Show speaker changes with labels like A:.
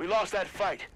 A: We lost that fight.